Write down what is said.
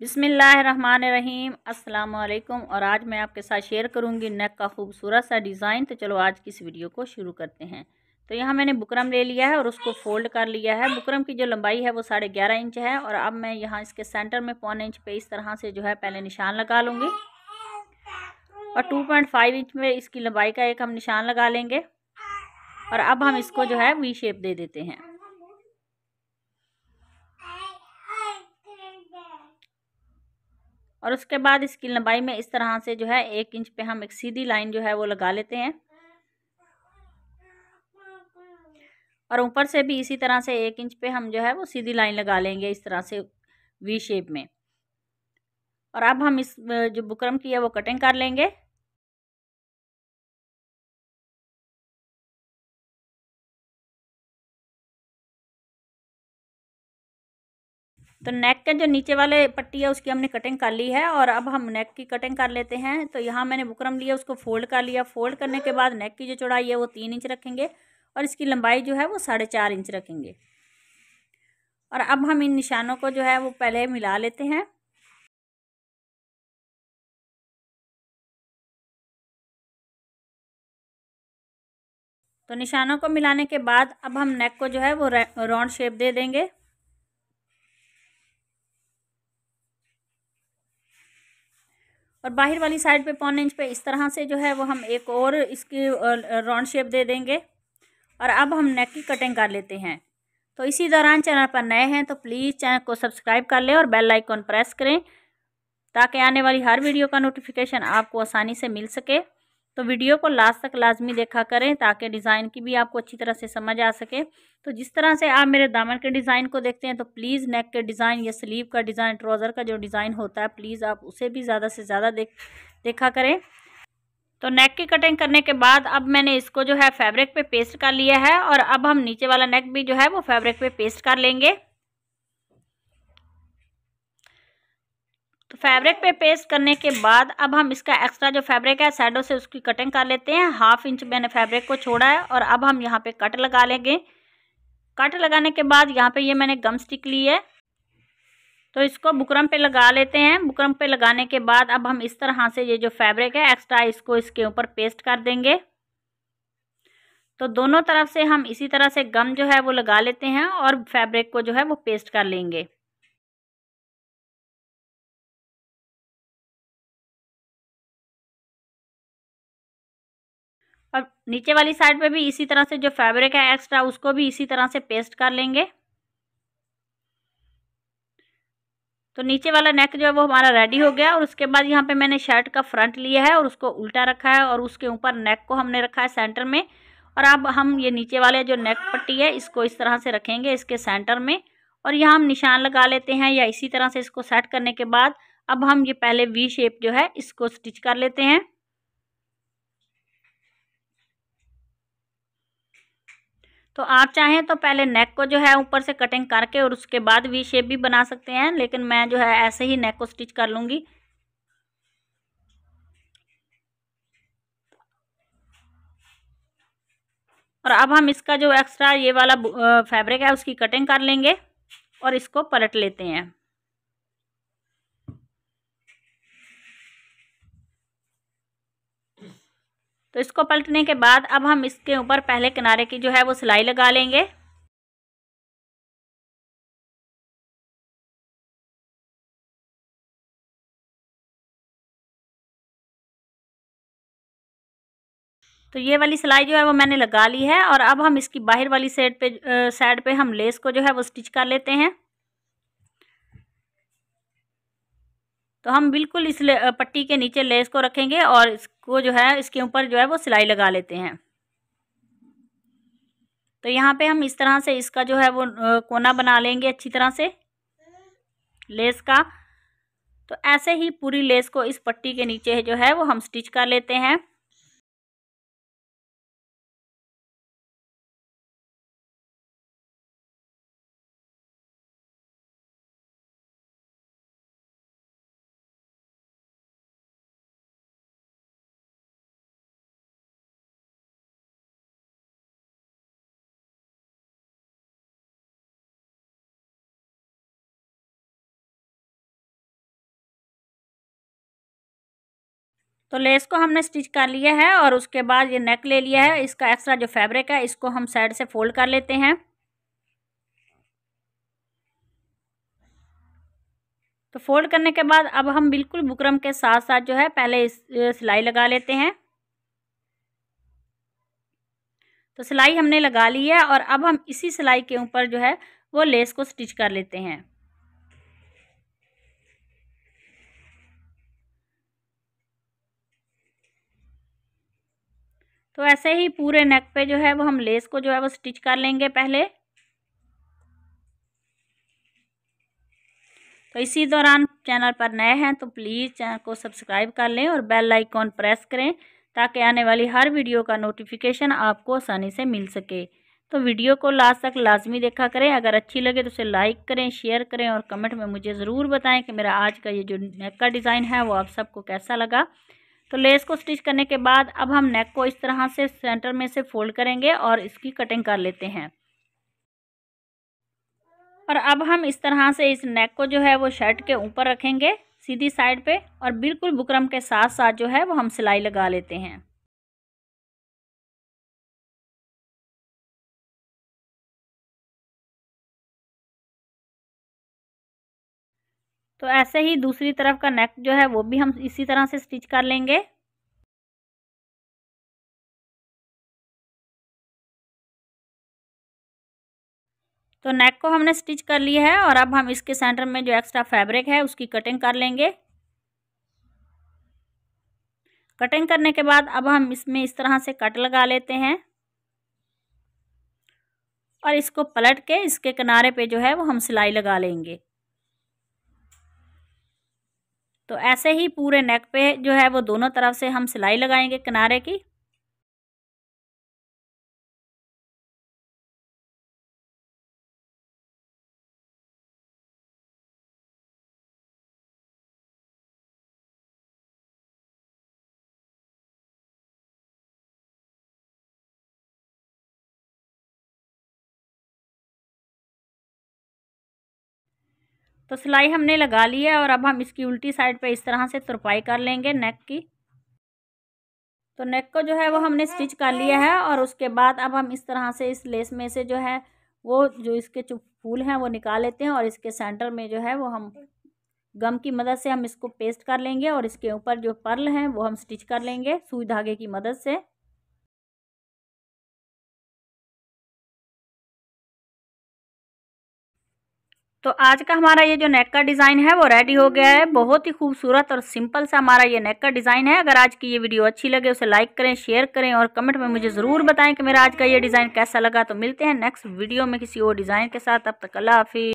बिसमीम अल्लाम और आज मैं आपके साथ शेयर करूंगी नेक का खूबसूरत सा डिज़ाइन तो चलो आज की इस वीडियो को शुरू करते हैं तो यहाँ मैंने बुकरम ले लिया है और उसको फोल्ड कर लिया है बुकरम की जो लंबाई है वो साढ़े ग्यारह इंच है और अब मैं यहाँ इसके सेंटर में पौन इंच पे इस तरह से जो है पहले निशान लगा लूँगी और टू पॉइंट फाइव इंच में इसकी लंबाई का एक हम निशान लगा लेंगे और अब हम इसको जो है वी शेप दे देते हैं और उसके बाद इसकी लंबाई में इस तरह से जो है एक इंच पे हम एक सीधी लाइन जो है वो लगा लेते हैं और ऊपर से भी इसी तरह से एक इंच पे हम जो है वो सीधी लाइन लगा लेंगे इस तरह से वी शेप में और अब हम इस जो बुकरम की है वो कटिंग कर लेंगे तो नेक के जो नीचे वाले पट्टी है उसकी हमने कटिंग कर ली है और अब हम नेक की कटिंग कर लेते हैं तो यहाँ मैंने बुकरम लिया उसको फोल्ड कर लिया फोल्ड करने के बाद नेक की जो चौड़ाई है वो तीन इंच रखेंगे और इसकी लंबाई जो है वो साढ़े चार इंच रखेंगे और अब हम इन निशानों को जो है वो पहले मिला लेते हैं तो निशानों को मिलाने के बाद अब हम नेक को जो है वो राउंड शेप दे देंगे और बाहर वाली साइड पे पौन इंच पे इस तरह से जो है वो हम एक और इसकी राउंड शेप दे देंगे और अब हम नेक की कटिंग कर लेते हैं तो इसी दौरान चैनल पर नए हैं तो प्लीज़ चैनल को सब्सक्राइब कर लें और बेल आइकॉन प्रेस करें ताकि आने वाली हर वीडियो का नोटिफिकेशन आपको आसानी से मिल सके तो वीडियो को लास्ट तक लाजमी देखा करें ताकि डिज़ाइन की भी आपको अच्छी तरह से समझ आ सके तो जिस तरह से आप मेरे दामन के डिज़ाइन को देखते हैं तो प्लीज़ नेक के डिज़ाइन या स्लीव का डिज़ाइन ट्राउज़र का जो डिज़ाइन होता है प्लीज़ आप उसे भी ज़्यादा से ज़्यादा देख देखा करें तो नेक की कटिंग करने के बाद अब मैंने इसको जो है फैब्रिक पे पेस्ट कर लिया है और अब हम नीचे वाला नेक भी जो है वो फैब्रिक पे पेस्ट कर लेंगे तो फैब्रिक पे पेस्ट करने के बाद अब हम इसका एक्स्ट्रा जो फैब्रिक है साइडों से उसकी कटिंग कर लेते हैं हाफ इंच मैंने फैब्रिक को छोड़ा है और अब हम यहाँ पे कट लगा लेंगे कट लगाने के बाद यहाँ पे ये यह मैंने गम स्टिक ली है तो इसको बुकरम पे लगा लेते हैं बुकरम पे लगाने के बाद अब हम इस तरह से ये जो फैब्रिक है एक्स्ट्रा इसको इसके ऊपर पेस्ट कर देंगे तो दोनों तरफ से हम इसी तरह से गम जो है वो लगा लेते हैं और फैब्रिक को जो है वो पेस्ट कर लेंगे और नीचे वाली साइड पे भी इसी तरह से जो फैब्रिक है एक्स्ट्रा उसको भी इसी तरह से पेस्ट कर लेंगे तो नीचे वाला नेक जो है वो हमारा रेडी हो गया और उसके बाद यहाँ पे मैंने शर्ट का फ्रंट लिया है और उसको उल्टा रखा है और उसके ऊपर नेक को हमने रखा है सेंटर में और अब हम ये नीचे वाले जो नेक पट्टी है इसको इस तरह से रखेंगे इसके सेंटर में और यहाँ हम निशान लगा लेते हैं या इसी तरह से इसको सेट करने के बाद अब हम ये पहले वी शेप जो है इसको स्टिच कर लेते हैं तो आप चाहें तो पहले नेक को जो है ऊपर से कटिंग करके और उसके बाद वी शेप भी बना सकते हैं लेकिन मैं जो है ऐसे ही नेक को स्टिच कर लूँगी और अब हम इसका जो एक्स्ट्रा ये वाला फैब्रिक है उसकी कटिंग कर लेंगे और इसको पलट लेते हैं तो इसको पलटने के बाद अब हम इसके ऊपर पहले किनारे की जो है वो सिलाई लगा लेंगे तो ये वाली सिलाई जो है वो मैंने लगा ली है और अब हम इसकी बाहर वाली साइड पे साइड पे हम लेस को जो है वो स्टिच कर लेते हैं तो हम बिल्कुल इस पट्टी के नीचे लेस को रखेंगे और इसको जो है इसके ऊपर जो है वो सिलाई लगा लेते हैं तो यहाँ पे हम इस तरह से इसका जो है वो कोना बना लेंगे अच्छी तरह से लेस का तो ऐसे ही पूरी लेस को इस पट्टी के नीचे जो है वो हम स्टिच कर लेते हैं तो लेस को हमने स्टिच कर लिया है और उसके बाद ये नेक ले लिया है इसका एक्स्ट्रा जो फैब्रिक है इसको हम साइड से फोल्ड कर लेते हैं तो फोल्ड करने के बाद अब हम बिल्कुल बुकरम के साथ साथ जो है पहले सिलाई लगा लेते हैं तो सिलाई हमने लगा ली है और अब हम इसी सिलाई के ऊपर जो है वो लेस को स्टिच कर लेते हैं तो ऐसे ही पूरे नेक पे जो है वो हम लेस को जो है वो स्टिच कर लेंगे पहले तो इसी दौरान चैनल पर नए हैं तो प्लीज़ चैनल को सब्सक्राइब कर लें और बेल आइकॉन प्रेस करें ताकि आने वाली हर वीडियो का नोटिफिकेशन आपको आसानी से मिल सके तो वीडियो को लास्ट तक लाजमी देखा करें अगर अच्छी लगे तो उसे लाइक करें शेयर करें और कमेंट में मुझे ज़रूर बताएं कि मेरा आज का ये जो नेक का डिज़ाइन है वो आप सबको कैसा लगा तो लेस को स्टिच करने के बाद अब हम नेक को इस तरह से सेंटर में से फोल्ड करेंगे और इसकी कटिंग कर लेते हैं और अब हम इस तरह से इस नेक को जो है वो शर्ट के ऊपर रखेंगे सीधी साइड पे और बिल्कुल बुकरम के साथ साथ जो है वो हम सिलाई लगा लेते हैं तो ऐसे ही दूसरी तरफ का नेक जो है वो भी हम इसी तरह से स्टिच कर लेंगे तो नेक को हमने स्टिच कर लिया है और अब हम इसके सेंटर में जो एक्स्ट्रा फैब्रिक है उसकी कटिंग कर लेंगे कटिंग करने के बाद अब हम इसमें इस तरह से कट लगा लेते हैं और इसको पलट के इसके किनारे पे जो है वो हम सिलाई लगा लेंगे तो ऐसे ही पूरे नेक पे जो है वो दोनों तरफ से हम सिलाई लगाएंगे किनारे की तो सिलाई हमने लगा ली है और अब हम इसकी उल्टी साइड पे इस तरह से तुरपाई कर लेंगे नेक की तो नेक को जो है वो हमने स्टिच कर लिया है और उसके बाद अब हम इस तरह से इस लेस में से जो है वो जो इसके जो फूल हैं वो निकाल लेते हैं और इसके सेंटर में जो है वो हम गम की मदद से हम इसको पेस्ट कर लेंगे और इसके ऊपर जो पर्ल हैं वो हम स्टिच कर लेंगे सुई धागे की मदद से तो आज का हमारा ये जो नेक का डिज़ाइन है वो रेडी हो गया है बहुत ही खूबसूरत और सिंपल सा हमारा ये नेक का डिज़ाइन है अगर आज की ये वीडियो अच्छी लगे उसे लाइक करें शेयर करें और कमेंट में मुझे ज़रूर बताएं कि मेरा आज का ये डिज़ाइन कैसा लगा तो मिलते हैं नेक्स्ट वीडियो में किसी और डिज़ाइन के साथ अब तक अल्लाह हाफिज़